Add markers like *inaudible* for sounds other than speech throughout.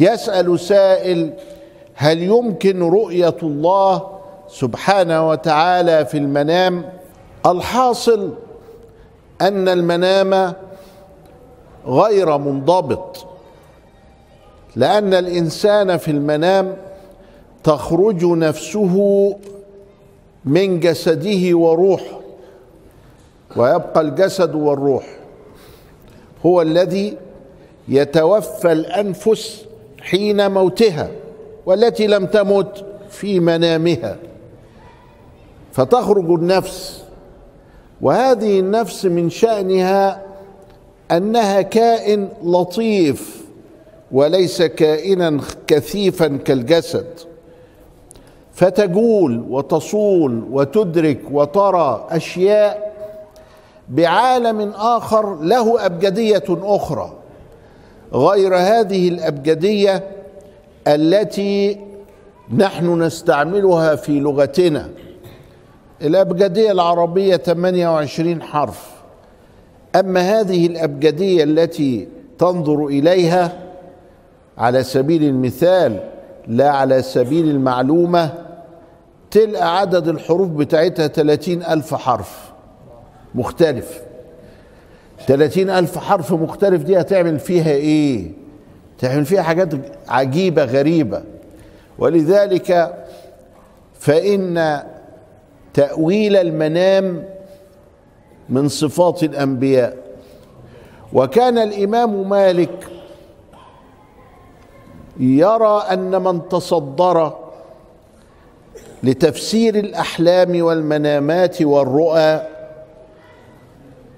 يسأل سائل هل يمكن رؤية الله سبحانه وتعالى في المنام الحاصل أن المنام غير منضبط لأن الإنسان في المنام تخرج نفسه من جسده وروحه ويبقى الجسد والروح هو الذي يتوفى الانفس حين موتها والتي لم تمت في منامها فتخرج النفس وهذه النفس من شأنها أنها كائن لطيف وليس كائنا كثيفا كالجسد فتجول وتصول وتدرك وترى أشياء بعالم آخر له أبجدية أخرى غير هذه الأبجدية التي نحن نستعملها في لغتنا الأبجدية العربية 28 حرف أما هذه الأبجدية التي تنظر إليها على سبيل المثال لا على سبيل المعلومة تلقى عدد الحروف بتاعتها 30 ألف حرف مختلف 30 ألف حرف مختلف دي هتعمل فيها إيه تعمل فيها حاجات عجيبة غريبة ولذلك فإن تأويل المنام من صفات الأنبياء وكان الإمام مالك يرى أن من تصدر لتفسير الأحلام والمنامات والرؤى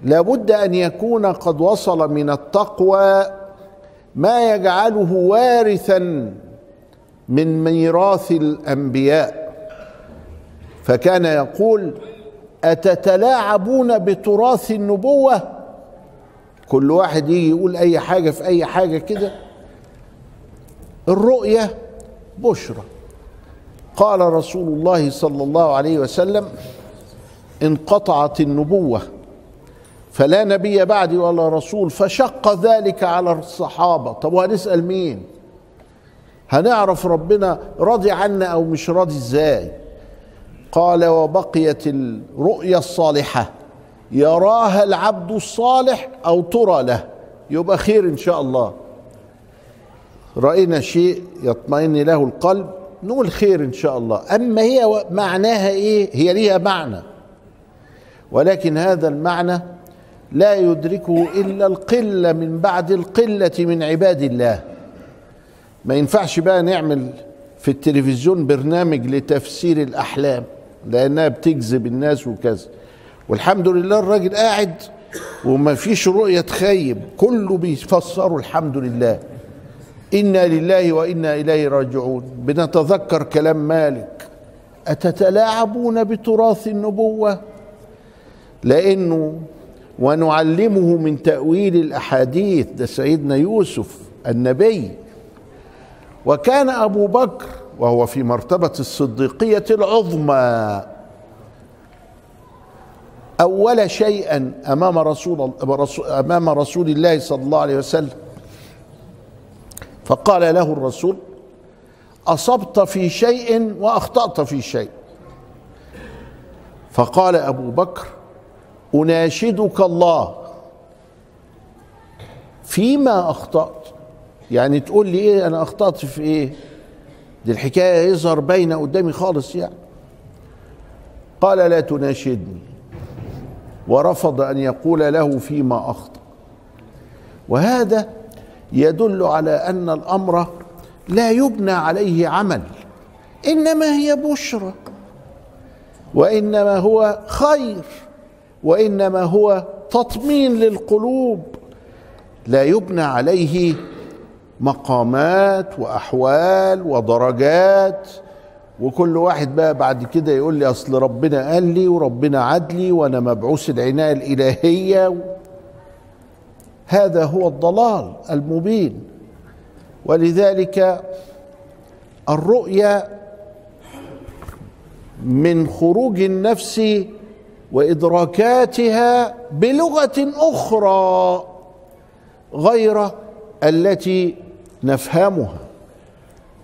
لابد ان يكون قد وصل من التقوى ما يجعله وارثا من ميراث الانبياء فكان يقول اتتلاعبون بتراث النبوه كل واحد يجي يقول اي حاجه في اي حاجه كده الرؤيه بشرى قال رسول الله صلى الله عليه وسلم انقطعت النبوه فلا نبي بعدي ولا رسول فشق ذلك على الصحابة طب وهنسأل مين هنعرف ربنا راضي عنا أو مش راضي إزاي قال وبقيت الرؤيا الصالحة يراها العبد الصالح أو ترى له يبقى خير إن شاء الله رأينا شيء يطمئن له القلب نقول خير إن شاء الله أما هي معناها إيه هي ليها معنى ولكن هذا المعنى لا يدركه إلا القلة من بعد القلة من عباد الله ما ينفعش بقى نعمل في التلفزيون برنامج لتفسير الأحلام لأنها بتجذب الناس وكذا والحمد لله الراجل قاعد وما فيش رؤية تخيب كله بيفسروا الحمد لله إنا لله وإنا إليه راجعون بنتذكر كلام مالك أتتلاعبون بتراث النبوة لأنه ونعلمه من تأويل الأحاديث ده سيدنا يوسف النبي وكان أبو بكر وهو في مرتبة الصديقية العظمى أول شيئا أمام رسول أمام رسول الله صلى الله عليه وسلم فقال له الرسول أصبت في شيء وأخطأت في شيء فقال أبو بكر اناشدك الله فيما اخطات يعني تقول لي ايه انا اخطات في ايه دي الحكايه يظهر باينه قدامي خالص يعني قال لا تناشدني ورفض ان يقول له فيما اخطا وهذا يدل على ان الامر لا يبنى عليه عمل انما هي بشرى وانما هو خير وانما هو تطمين للقلوب لا يبنى عليه مقامات واحوال ودرجات وكل واحد بقى بعد كده يقول لي اصل ربنا قال لي وربنا عدلي وانا مبعوث العنايه الالهيه هذا هو الضلال المبين ولذلك الرؤيه من خروج النفس وادراكاتها بلغه اخرى غير التي نفهمها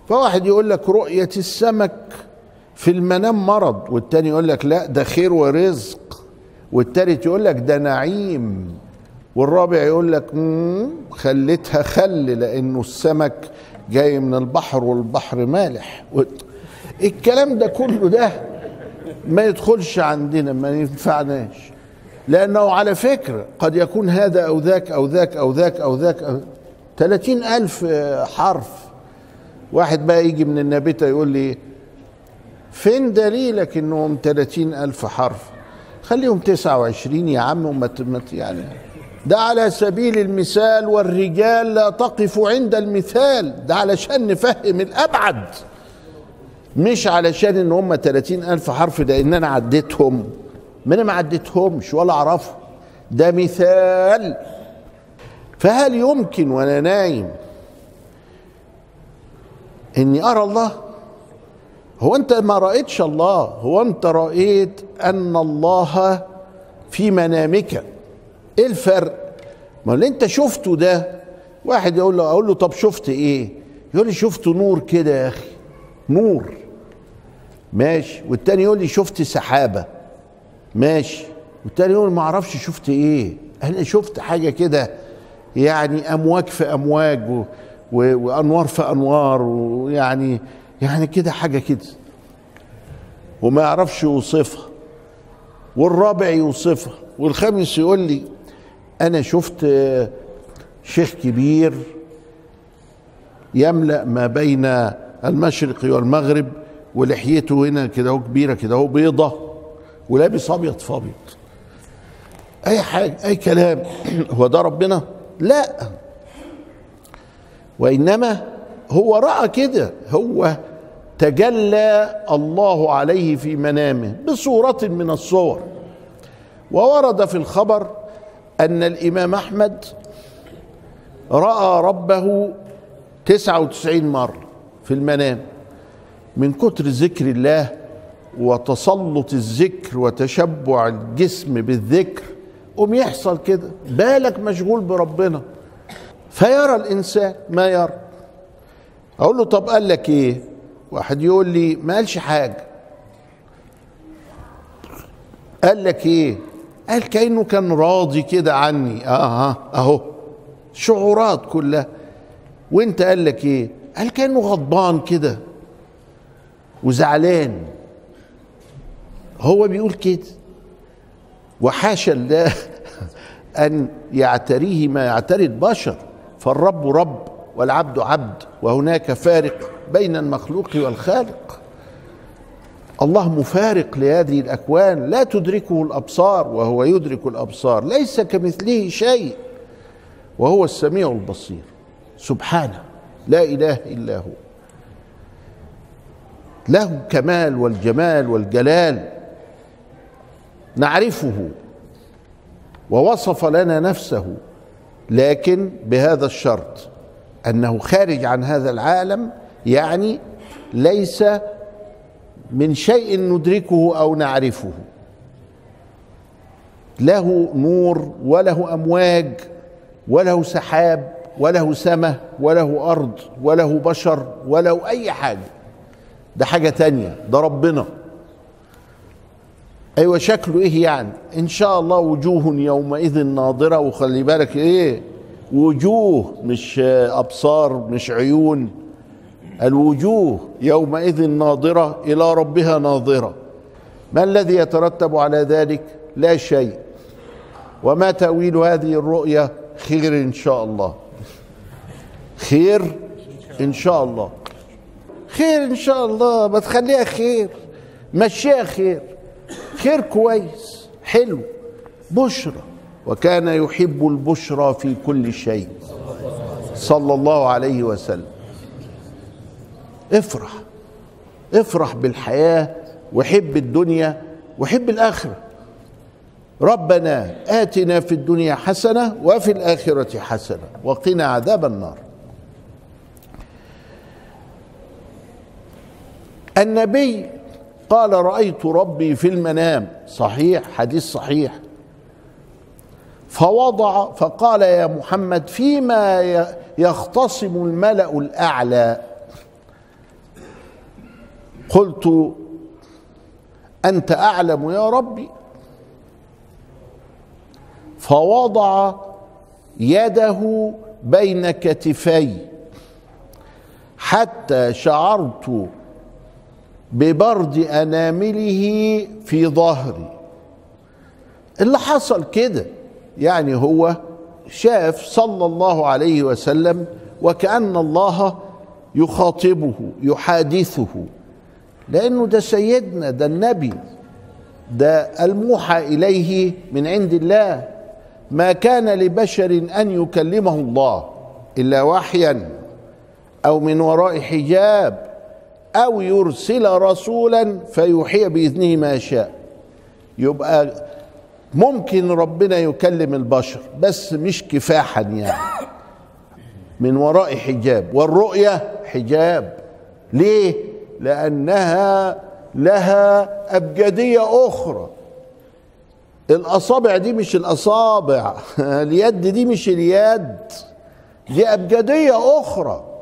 فواحد يقول لك رؤيه السمك في المنام مرض والتاني يقول لك لا ده خير ورزق والتالت يقول لك ده نعيم والرابع يقول لك خليتها خل لانه السمك جاي من البحر والبحر مالح الكلام ده كله ده ما يدخلش عندنا ما ينفعناش لأنه على فكرة قد يكون هذا أو ذاك أو ذاك أو ذاك أو ذاك, ثلاثين ألف حرف واحد بقى يجي من النابتة يقول لي فين دليلك انهم 30 ألف حرف خليهم 29 يا عم وما يعني ده على سبيل المثال والرجال لا تقف عند المثال ده علشان نفهم الأبعد مش علشان ان هم 30 الف حرف ان انا عديتهم ما انا ما عديتهمش ولا اعرفهم ده مثال فهل يمكن وانا نايم اني ارى الله هو انت ما رايتش الله هو انت رايت ان الله في منامك ايه الفرق ما اللي انت شفته ده واحد يقول له اقول له طب شفت ايه يقول لي شفت نور كده يا اخي نور ماشي والتاني يقول لي شفت سحابه ماشي والتاني يقول ما اعرفش شفت ايه انا شفت حاجه كده يعني امواج في امواج و... و... وانوار في انوار ويعني يعني كده حاجه كده وما يعرفش يوصفها والرابع يوصفها والخامس يقول لي انا شفت شيخ كبير يملا ما بين المشرق والمغرب ولحيته هنا كده اهو كبيره كده اهو بيضه ولابس ابيض فابيض اي حاجه اي كلام *clears throat* هو ده ربنا لا وانما هو راى كده هو تجلى الله عليه في منامه بصوره من الصور وورد في الخبر ان الامام احمد راى ربه 99 مره في المنام من كتر ذكر الله وتسلط الذكر وتشبع الجسم بالذكر قوم يحصل كده بالك مشغول بربنا فيرى الانسان ما يرى اقول له طب قال لك ايه واحد يقول لي ما قالش حاجه قال لك ايه قال كانه كان راضي كده عني اه اهو شعورات كلها وانت قال لك ايه قال كانه غضبان كده وزعلان هو بيقول كده وحاشا الله *laughs* أن يعتريه ما يعتري البشر فالرب رب والعبد عبد وهناك فارق بين المخلوق والخالق الله مفارق لهذه الأكوان لا تدركه الأبصار وهو يدرك الأبصار ليس كمثله شيء وهو السميع البصير سبحانه لا إله إلا هو له الكمال والجمال والجلال نعرفه ووصف لنا نفسه لكن بهذا الشرط انه خارج عن هذا العالم يعني ليس من شيء ندركه او نعرفه له نور وله امواج وله سحاب وله سماء وله ارض وله بشر وله اي حاجه ده حاجه تانية ده ربنا ايوه شكله ايه يعني ان شاء الله وجوه يومئذ ناظره وخلي بالك ايه وجوه مش ابصار مش عيون الوجوه يومئذ ناظره الى ربها ناظره ما الذي يترتب على ذلك لا شيء وما تاويل هذه الرؤيه خير ان شاء الله خير ان شاء الله خير ان شاء الله ما تخليها خير مشيها خير خير كويس حلو بشرى وكان يحب البشرى في كل شيء صلى الله عليه وسلم افرح افرح بالحياه وحب الدنيا وحب الاخره ربنا اتنا في الدنيا حسنه وفي الاخره حسنه وقنا عذاب النار النبي قال رأيت ربي في المنام صحيح حديث صحيح فوضع فقال يا محمد فيما يختصم الملأ الأعلى قلت أنت أعلم يا ربي فوضع يده بين كتفي حتى شعرت ببرد أنامله في ظهري اللي حصل كده يعني هو شاف صلى الله عليه وسلم وكأن الله يخاطبه يحادثه لأنه ده سيدنا ده النبي ده الموحى إليه من عند الله ما كان لبشر أن يكلمه الله إلا وحيا أو من وراء حجاب أو يرسل رسولا فيوحي بإذنه ما يشاء يبقى ممكن ربنا يكلم البشر بس مش كفاحا يعني من وراء حجاب والرؤية حجاب ليه؟ لأنها لها أبجدية أخرى الأصابع دي مش الأصابع *laughs* اليد دي مش اليد دي أبجدية أخرى